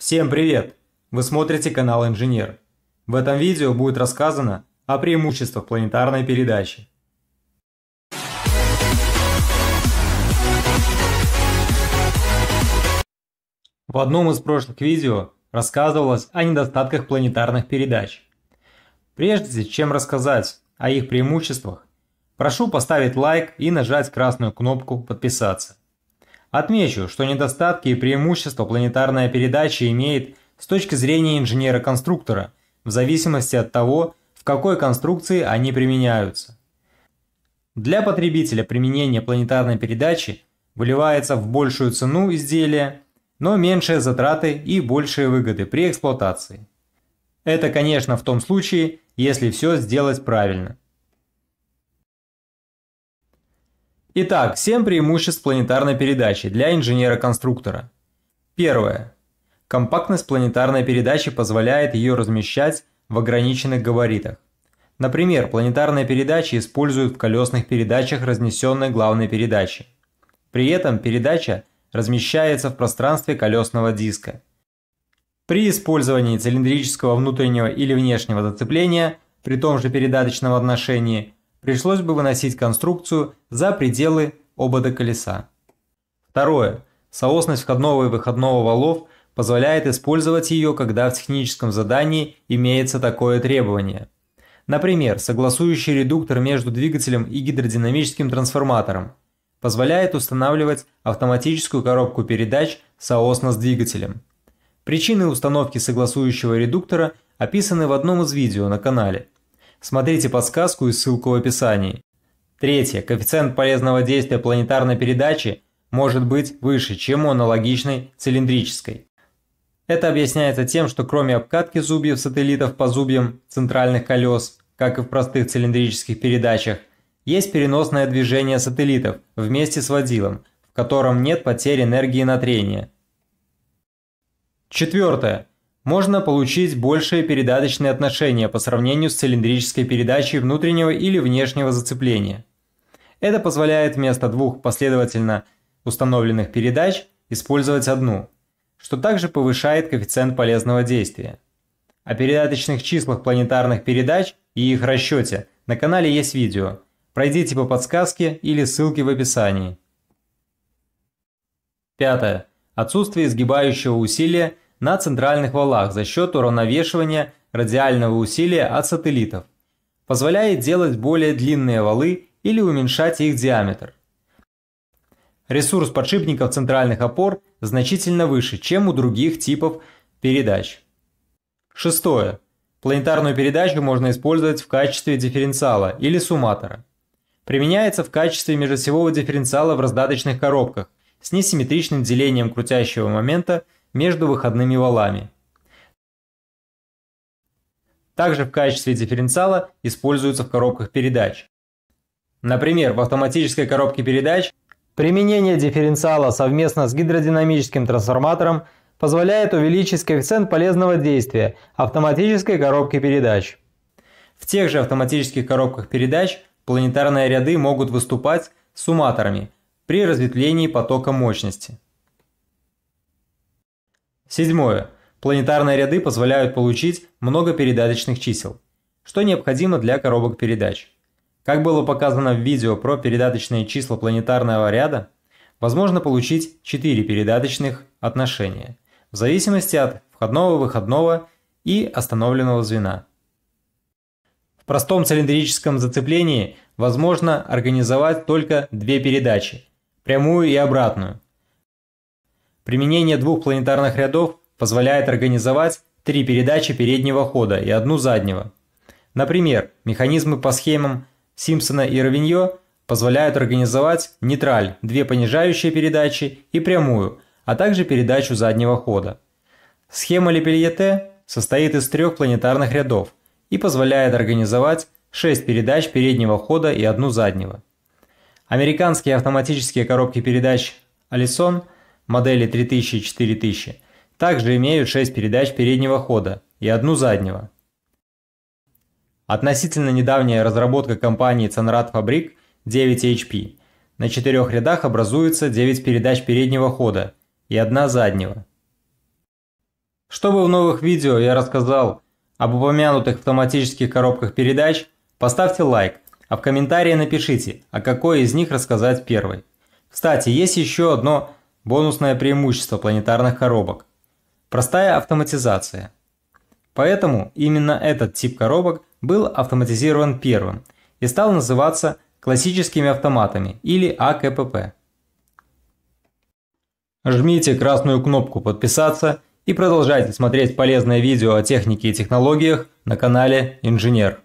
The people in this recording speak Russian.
Всем привет! Вы смотрите канал Инженер. В этом видео будет рассказано о преимуществах планетарной передачи. В одном из прошлых видео рассказывалось о недостатках планетарных передач. Прежде чем рассказать о их преимуществах, прошу поставить лайк и нажать красную кнопку «Подписаться». Отмечу, что недостатки и преимущества планетарная передача имеет с точки зрения инженера-конструктора, в зависимости от того, в какой конструкции они применяются. Для потребителя применение планетарной передачи выливается в большую цену изделия, но меньшие затраты и большие выгоды при эксплуатации. Это, конечно, в том случае, если все сделать правильно – Итак, 7 преимуществ планетарной передачи для инженера-конструктора. Первое. Компактность планетарной передачи позволяет ее размещать в ограниченных габаритах. Например, планетарные передачи используют в колесных передачах разнесенной главной передачи. При этом передача размещается в пространстве колесного диска. При использовании цилиндрического внутреннего или внешнего зацепления при том же передаточном отношении пришлось бы выносить конструкцию за пределы обода колеса. Второе. Соосность входного и выходного валов позволяет использовать ее, когда в техническом задании имеется такое требование. Например, согласующий редуктор между двигателем и гидродинамическим трансформатором позволяет устанавливать автоматическую коробку передач соосно с двигателем. Причины установки согласующего редуктора описаны в одном из видео на канале – Смотрите подсказку и ссылку в описании. Третье. Коэффициент полезного действия планетарной передачи может быть выше, чем у аналогичной цилиндрической. Это объясняется тем, что кроме обкатки зубьев сателлитов по зубьям центральных колес, как и в простых цилиндрических передачах, есть переносное движение сателлитов вместе с водилом, в котором нет потери энергии на трение. Четвертое можно получить большее передаточное отношение по сравнению с цилиндрической передачей внутреннего или внешнего зацепления. Это позволяет вместо двух последовательно установленных передач использовать одну, что также повышает коэффициент полезного действия. О передаточных числах планетарных передач и их расчете на канале есть видео. Пройдите по подсказке или ссылке в описании. Пятое. Отсутствие изгибающего усилия – на центральных валах за счет уравновешивания радиального усилия от сателлитов, позволяет делать более длинные валы или уменьшать их диаметр. Ресурс подшипников центральных опор значительно выше, чем у других типов передач. Шестое. Планетарную передачу можно использовать в качестве дифференциала или сумматора. Применяется в качестве межосевого дифференциала в раздаточных коробках с несимметричным делением крутящего момента – между выходными валами. Также в качестве дифференциала используются в коробках передач. Например, в автоматической коробке передач применение дифференциала совместно с гидродинамическим трансформатором позволяет увеличить коэффициент полезного действия автоматической коробки передач. В тех же автоматических коробках передач планетарные ряды могут выступать сумматорами при разветвлении потока мощности. Седьмое. Планетарные ряды позволяют получить много передаточных чисел, что необходимо для коробок передач. Как было показано в видео про передаточные числа планетарного ряда, возможно получить 4 передаточных отношения, в зависимости от входного, выходного и остановленного звена. В простом цилиндрическом зацеплении возможно организовать только две передачи – прямую и обратную – Применение двух планетарных рядов позволяет организовать три передачи переднего хода и одну заднего. Например, механизмы по схемам Симпсона и Равиньо позволяют организовать нейтраль, две понижающие передачи и прямую, а также передачу заднего хода. Схема Лепельете состоит из трех планетарных рядов и позволяет организовать 6 передач переднего хода и одну заднего. Американские автоматические коробки передач Allison – модели 3000 и 4000, также имеют 6 передач переднего хода и одну заднего. Относительно недавняя разработка компании Ценрад Фабрик 9HP. На четырех рядах образуется 9 передач переднего хода и одна заднего. Чтобы в новых видео я рассказал об упомянутых автоматических коробках передач, поставьте лайк, а в комментарии напишите, о а какой из них рассказать первой. Кстати, есть еще одно Бонусное преимущество планетарных коробок. Простая автоматизация. Поэтому именно этот тип коробок был автоматизирован первым и стал называться классическими автоматами или АКПП. Жмите красную кнопку «Подписаться» и продолжайте смотреть полезное видео о технике и технологиях на канале «Инженер».